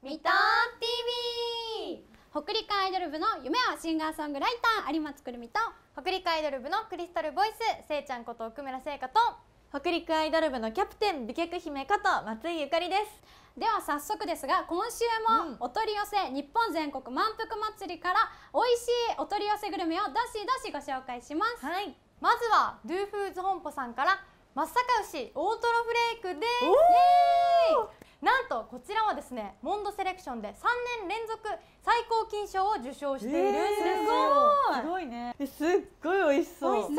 ミト TV 北陸アイドル部の夢はシンガーソングライター有松くるみと北陸アイドル部のクリスタルボイスせいちゃんこと奥村聖かと北陸アイドル部のキャプテン美脚姫こと松井ゆかりですでは早速ですが今週もお取り寄せ、うん、日本全国満腹祭りから美味しいお取り寄せグルメをどしどしご紹介します、はい、まずはドゥーフーズ本舗さんから松阪牛大トロフレークですなんとこちらはですねモンドセレクションで3年連続最高金賞を受賞しているんですよ、えー、すごいねすっごい美味しそう美味しそうですね美味しそう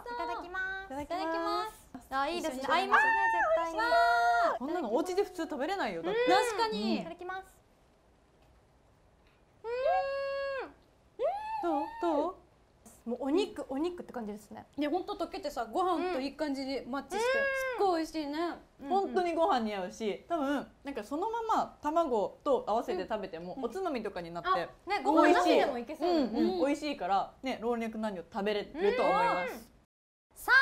いただきますいただきますあいいですね合いますね絶対にこんなのお家で普通食べれないよ確かにいただきますもうお肉お肉って感じですねね本当溶けてさご飯といい感じにマッチして、すっごい美味しいね、本当にご飯に合うし多分なんかそのまま卵と合わせて食べても、おつまみとかになって、ねご飯なしでもいけそう、うん美味しいからね老若男女食べれると思います、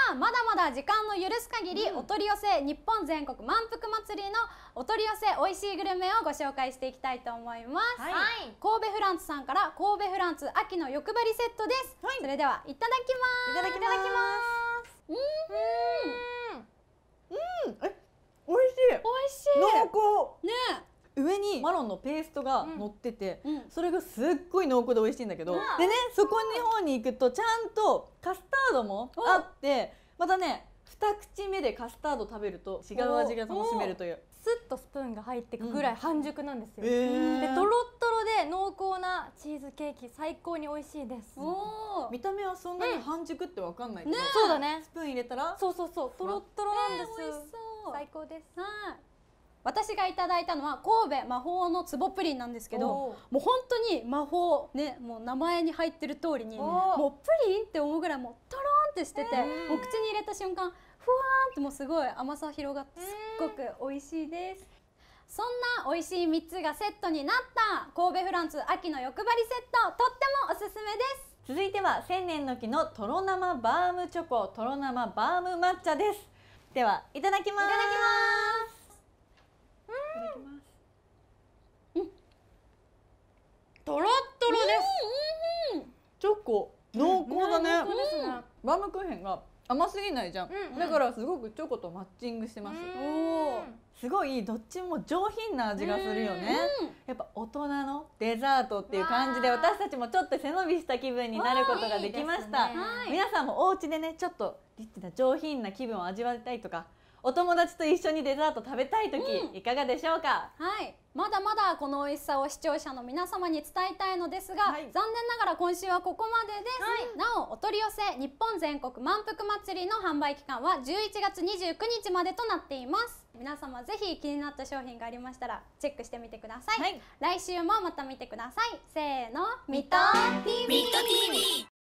はまだまだ時間の許す限り、うん、お取り寄せ日本全国満腹祭りのお取り寄せ美味しいグルメをご紹介していきたいと思います、はい、神戸フランツさんから神戸フランツ秋の欲張りセットです、はい、それではいただきますいただきますうんうんうんえ上にマロンのペーストが乗ってて、うんうん、それがすっごい濃厚で美味しいんだけど、でねそこ日本に行くとちゃんとカスタードもあってまたね二口目でカスタード食べると違う味が楽しめるというスッとスプーンが入ってくぐらい半熟なんですよ、うんえー、でとろとろで濃厚なチーズケーキ最高に美味しいです見た目はそんなに半熟ってわかんないけど、ね、そうだねスプーン入れたらそうそうそうとろとろなんです、えー、最高ですはい私がいただいたのは神戸魔法の壺プリンなんですけどもう本当に魔法ねもう名前に入ってる通りにもうプリンって思うぐらいもうとろんってしてて、も口に入れた瞬間ふわーんってもうすごい甘さ広がってすっごく美味しいです。そんな美味しい3つがセットになった神戸フランツ秋の欲張りセットとってもおすすめです続いては千年の木のとろ生バームチョコとろ生バーム抹茶ですではいただきますいただきますバームクーヘンが甘すぎないじゃん、うんうん、だからすごくチョコとマッチングしてます、おん、すごいどっちも上品な味がするよね、やっぱ大人のデザートっていう感じで私たちもちょっと背伸びした気分になることができました、ね、皆さんもお家でねちょっとリッチな上品な気分を味わいたいとかお友達と一緒にデザート食べたい時、うん、いかがでしょうかはいまだまだこの美味しさを視聴者の皆様に伝えたいのですが、はい、残念ながら今週はここまでです、はい、なおお取り寄せ日本全国満腹祭りの販売期間は11月29日までとなっています皆様ぜひ気になった商品がありましたらチェックしてみてください、はい、来週もまた見てくださいせーのミト TV